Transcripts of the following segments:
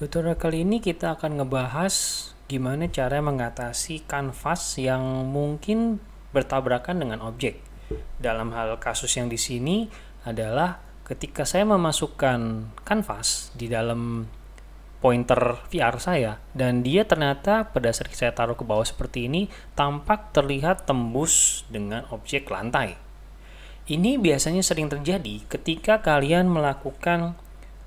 Tutorial kali ini kita akan ngebahas gimana cara mengatasi kanvas yang mungkin bertabrakan dengan objek. Dalam hal kasus yang di sini adalah ketika saya memasukkan kanvas di dalam pointer VR saya dan dia ternyata pada saat saya taruh ke bawah seperti ini tampak terlihat tembus dengan objek lantai. Ini biasanya sering terjadi ketika kalian melakukan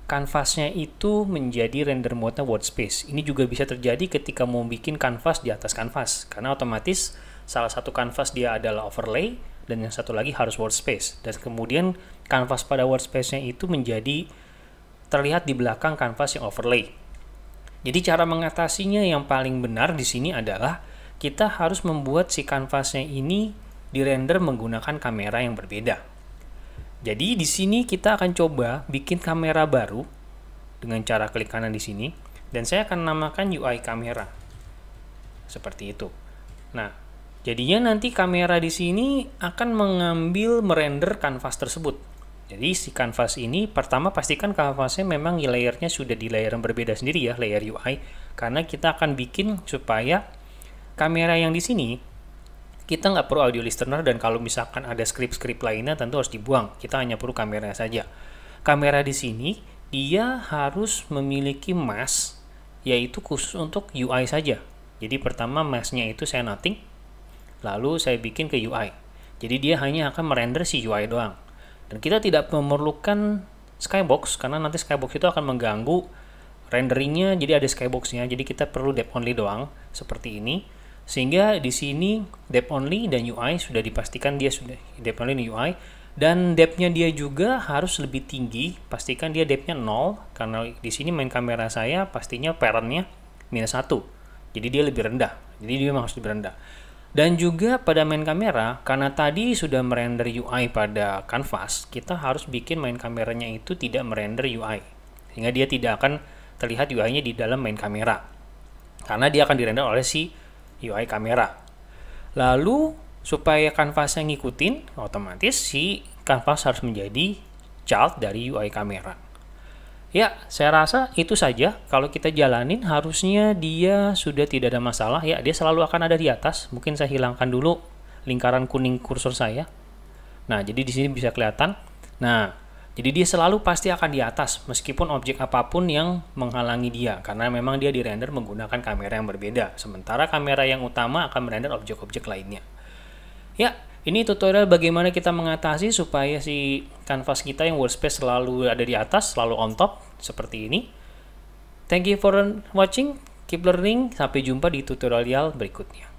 kanvasnya itu menjadi render mode-nya space. Ini juga bisa terjadi ketika mau bikin kanvas di atas kanvas, karena otomatis salah satu kanvas dia adalah overlay, dan yang satu lagi harus word space. Dan kemudian kanvas pada word space nya itu menjadi terlihat di belakang kanvas yang overlay. Jadi cara mengatasinya yang paling benar di sini adalah kita harus membuat si kanvasnya ini di render menggunakan kamera yang berbeda. Jadi di sini kita akan coba bikin kamera baru dengan cara klik kanan di sini dan saya akan namakan UI kamera. Seperti itu. Nah, jadinya nanti kamera di sini akan mengambil merender kanvas tersebut. Jadi si kanvas ini pertama pastikan kanvasnya memang layernya sudah di layer yang berbeda sendiri ya, layer UI karena kita akan bikin supaya kamera yang di sini kita nggak perlu audio listener dan kalau misalkan ada skrip skrip lainnya tentu harus dibuang. Kita hanya perlu kamera saja. Kamera di sini dia harus memiliki mask yaitu khusus untuk UI saja. Jadi pertama masknya itu saya nothing, lalu saya bikin ke UI. Jadi dia hanya akan merender si UI doang. Dan kita tidak memerlukan skybox karena nanti skybox itu akan mengganggu renderingnya jadi ada skyboxnya jadi kita perlu depth only doang seperti ini sehingga di sini depth only dan UI sudah dipastikan dia sudah depth only dan UI dan depthnya dia juga harus lebih tinggi pastikan dia depthnya 0 karena di sini main kamera saya pastinya parentnya minus 1 jadi dia lebih rendah jadi dia memang harus lebih rendah dan juga pada main kamera karena tadi sudah merender UI pada canvas kita harus bikin main kameranya itu tidak merender UI sehingga dia tidak akan terlihat UI nya di dalam main kamera karena dia akan dirender oleh si UI kamera. Lalu supaya kanvasnya ngikutin, otomatis si kanvas harus menjadi child dari UI kamera. Ya, saya rasa itu saja. Kalau kita jalanin, harusnya dia sudah tidak ada masalah. Ya, dia selalu akan ada di atas. Mungkin saya hilangkan dulu lingkaran kuning kursor saya. Nah, jadi di sini bisa kelihatan. Nah, jadi dia selalu pasti akan di atas meskipun objek apapun yang menghalangi dia karena memang dia di render menggunakan kamera yang berbeda. Sementara kamera yang utama akan merender objek-objek lainnya. Ya, ini tutorial bagaimana kita mengatasi supaya si kanvas kita yang workspace selalu ada di atas, selalu on top seperti ini. Thank you for watching. Keep learning. Sampai jumpa di tutorial berikutnya.